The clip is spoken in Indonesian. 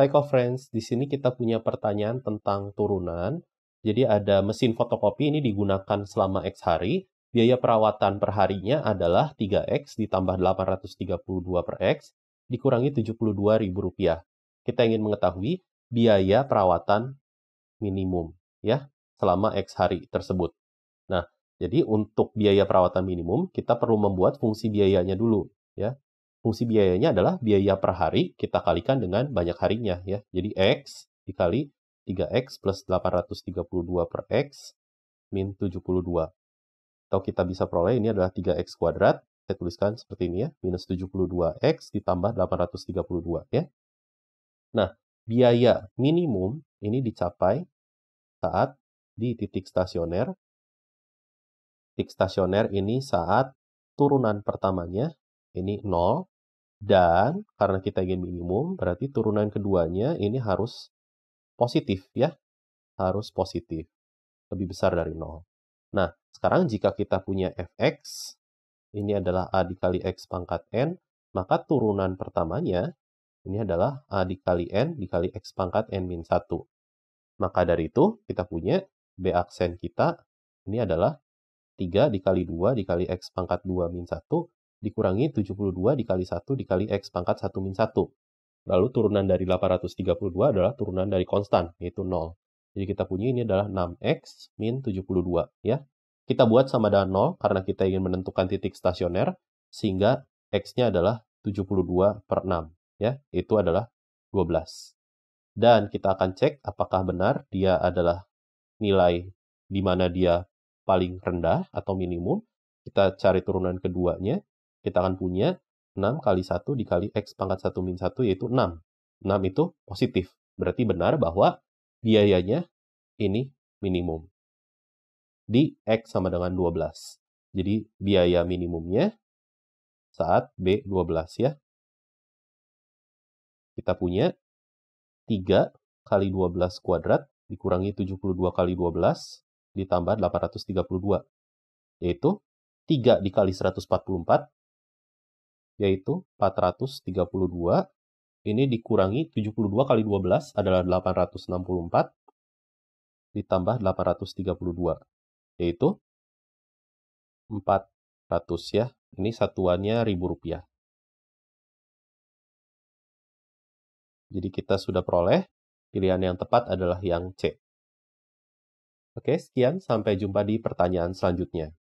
Hai friends, di sini kita punya pertanyaan tentang turunan. Jadi ada mesin fotokopi ini digunakan selama X hari. Biaya perawatan per harinya adalah 3X ditambah 832 per X dikurangi Rp72.000. Kita ingin mengetahui biaya perawatan minimum ya selama X hari tersebut. Nah, jadi untuk biaya perawatan minimum kita perlu membuat fungsi biayanya dulu ya fungsi biayanya adalah biaya per hari kita kalikan dengan banyak harinya ya. Jadi X dikali 3X plus 832 per X min 72. Atau kita bisa peroleh ini adalah 3X kuadrat. Saya tuliskan seperti ini ya. Minus 72X ditambah 832 ya. Nah, biaya minimum ini dicapai saat di titik stasioner. Titik stasioner ini saat turunan pertamanya ini 0 dan karena kita ingin minimum, berarti turunan keduanya ini harus positif ya. Harus positif. Lebih besar dari nol. Nah, sekarang jika kita punya fx, ini adalah A dikali X pangkat N, maka turunan pertamanya ini adalah A dikali N dikali X pangkat N min 1. Maka dari itu, kita punya B aksen kita, ini adalah 3 dikali 2 dikali X pangkat 2 min 1 dikurangi 72 dikali 1 dikali X pangkat 1 min 1. Lalu turunan dari 832 adalah turunan dari konstan, yaitu 0. Jadi kita punya ini adalah 6X min 72. ya. Kita buat sama dengan 0 karena kita ingin menentukan titik stasioner, sehingga X-nya adalah 72 per 6. Ya, itu adalah 12. Dan kita akan cek apakah benar dia adalah nilai di mana dia paling rendah atau minimum. Kita cari turunan keduanya, kita akan punya 6 kali 1 dikali X pangkat 1 min 1 yaitu 6. 6 itu positif. Berarti benar bahwa biayanya ini minimum. Di X sama dengan 12. Jadi biaya minimumnya saat B12 ya. Kita punya 3 kali 12 kuadrat dikurangi 72 kali 12 ditambah 832. Yaitu 3 dikali 144 yaitu 432. Ini dikurangi 72 kali 12 adalah 864 ditambah 832 yaitu 400 ya. Ini satuannya ribu rupiah. Jadi kita sudah peroleh pilihan yang tepat adalah yang C. Oke, sekian. Sampai jumpa di pertanyaan selanjutnya.